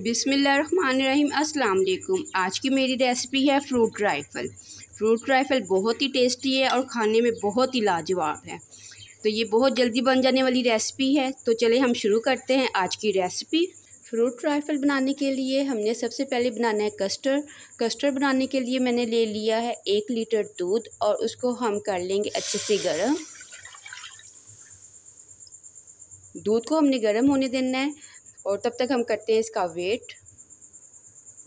बिसमीम असलकुम आज की मेरी रेसिपी है फ्रूट राइफल फ्रूट राइफल बहुत ही टेस्टी है और खाने में बहुत ही लाजवाब है तो ये बहुत जल्दी बन जाने वाली रेसिपी है तो चले हम शुरू करते हैं आज की रेसिपी फ्रूट राइफल बनाने के लिए हमने सबसे पहले बनाना है कस्टर्ड कस्टर्ड बनाने के लिए मैंने ले लिया है एक लीटर दूध और उसको हम कर लेंगे अच्छे से गर्म दूध को हमने गर्म होने देना है और तब तक हम करते हैं इसका वेट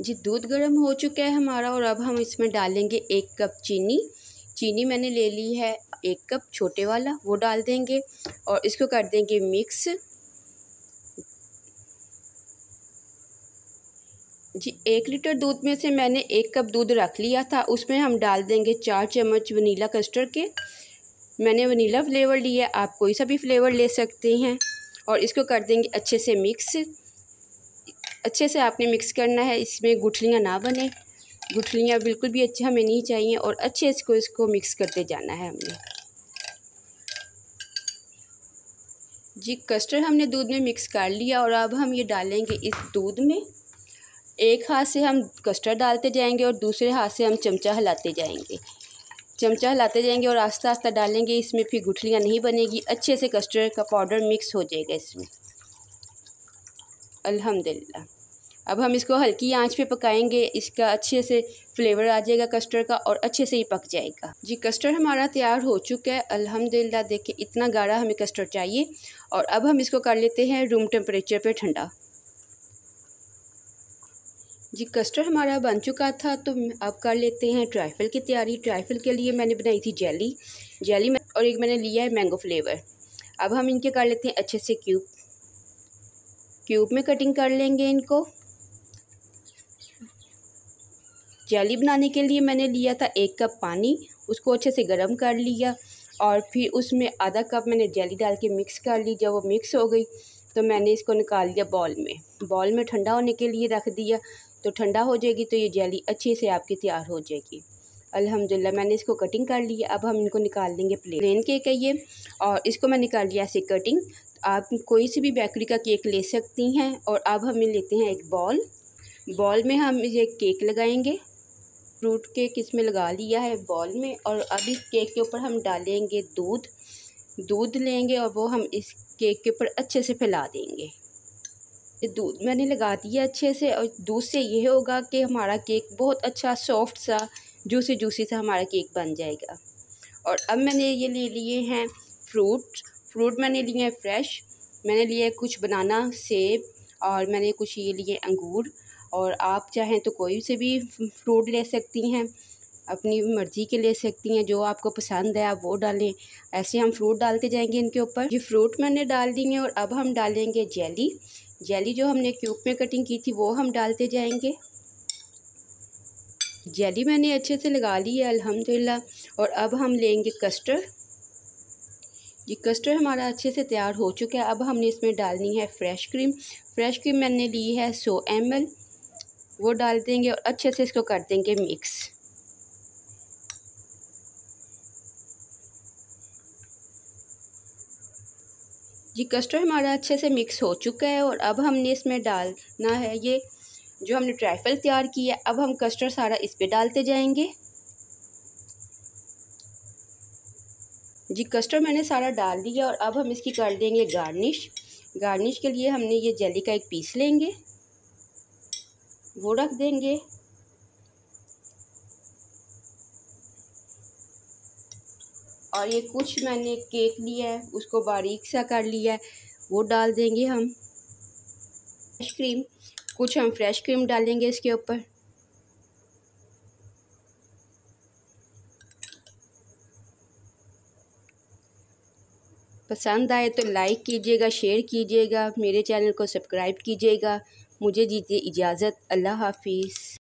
जी दूध गर्म हो चुका है हमारा और अब हम इसमें डालेंगे एक कप चीनी चीनी मैंने ले ली है एक कप छोटे वाला वो डाल देंगे और इसको कर देंगे मिक्स जी एक लीटर दूध में से मैंने एक कप दूध रख लिया था उसमें हम डाल देंगे चार चम्मच वनीला कस्टर्ड के मैंने वनीला फ्लेवर लिया आप कोई सा भी फ्लेवर ले सकते हैं और इसको कर देंगे अच्छे से मिक्स अच्छे से आपने मिक्स करना है इसमें गुठलियाँ ना बने गुठलियाँ बिल्कुल भी अच्छे हमें नहीं चाहिए और अच्छे इसको इसको मिक्स करते जाना है हमने जी कस्टर्ड हमने दूध में मिक्स कर लिया और अब हम ये डालेंगे इस दूध में एक हाथ से हम कस्टर्ड डालते जाएंगे और दूसरे हाथ से हम चमचा हिलाते जाएंगे चमचा लाते जाएंगे और आस्ता आस्ता डालेंगे इसमें फिर गुठलियाँ नहीं बनेगी अच्छे से कस्टर्ड का पाउडर मिक्स हो जाएगा इसमें अल्हम्दुलिल्लाह अब हम इसको हल्की आंच पे पकाएंगे इसका अच्छे से फ्लेवर आ जाएगा कस्टर्ड का और अच्छे से ही पक जाएगा जी कस्टर्ड हमारा तैयार हो चुका है अल्हम्दुलिल्लाह देखिए इतना गाढ़ा हमें कस्टर्ड चाहिए और अब हम इसको कर लेते हैं रूम टेम्परेचर पे ठंडा जी कस्टर्ड हमारा बन चुका था तो अब कर लेते हैं ट्राइफल की तैयारी ट्राइफल के लिए मैंने बनाई थी जेली जेली में और एक मैंने लिया है मैंगो फ्लेवर अब हम इनके कर लेते हैं अच्छे से क्यूब क्यूब में कटिंग कर लेंगे इनको जेली बनाने के लिए मैंने लिया था एक कप पानी उसको अच्छे से गर्म कर लिया और फिर उसमें आधा कप मैंने जेली डाल के मिक्स कर ली जब वो मिक्स हो गई तो मैंने इसको निकाल दिया बॉल में बॉल में ठंडा होने के लिए रख दिया तो ठंडा हो जाएगी तो ये जेली अच्छे से आपकी तैयार हो जाएगी अल्हम्दुलिल्लाह मैंने इसको कटिंग कर ली अब हम इनको निकाल लेंगे प्लेन प्लेन केक है ये और इसको मैं निकाल लिया ऐसे कटिंग आप कोई सी भी बेकरी का केक ले सकती हैं और अब हमें लेते हैं एक बॉल बॉल में हम ये केक लगाएंगे फ्रूट केक इसमें लगा लिया है बॉल में और अभी इस केक के ऊपर हम डालेंगे दूध दूध लेंगे और वो हम इस केक के ऊपर अच्छे से फैला देंगे ये दूध मैंने लगा दिया अच्छे से और दूध से ये होगा कि हमारा केक बहुत अच्छा सॉफ्ट सा जूसी जूसी सा हमारा केक बन जाएगा और अब मैंने ये ले लिए हैं फ्रूट फ्रूट मैंने लिए हैं फ्रेश मैंने लिए कुछ बनाना सेब और मैंने कुछ ये लिए अंगूर और आप चाहें तो कोई से भी फ्रूट ले सकती हैं अपनी मर्ज़ी के ले सकती हैं जो आपको पसंद है आप वो डालें ऐसे हम फ्रूट डालते जाएंगे इनके ऊपर ये फ्रूट मैंने डाल दी है और अब हम डालेंगे जेली जेली जो हमने क्यूब में कटिंग की थी वो हम डालते जाएंगे जेली मैंने अच्छे से लगा ली है अल्हम्दुलिल्लाह और अब हम लेंगे कस्टर्ड ये कस्टर्ड हमारा अच्छे से तैयार हो चुका है अब हमने इसमें डालनी है फ्रेश क्रीम फ्रेश क्रीम मैंने ली है सौ एम वो डाल देंगे और अच्छे से इसको कर देंगे मिक्स जी कस्टर्ड हमारा अच्छे से मिक्स हो चुका है और अब हमने इसमें डालना है ये जो हमने ट्राइफल तैयार किया अब हम कस्टर्ड सारा इस पर डालते जाएंगे जी कस्टर्ड मैंने सारा डाल दिया और अब हम इसकी कर देंगे गार्निश गार्निश के लिए हमने ये जेली का एक पीस लेंगे वो रख देंगे और ये कुछ मैंने केक लिया है उसको बारीक सा कर लिया है वो डाल देंगे हम फ्रेश क्रीम कुछ हम फ्रेश क्रीम डालेंगे इसके ऊपर पसंद आए तो लाइक कीजिएगा शेयर कीजिएगा मेरे चैनल को सब्सक्राइब कीजिएगा मुझे दीजिए इजाज़त अल्लाह हाफिज़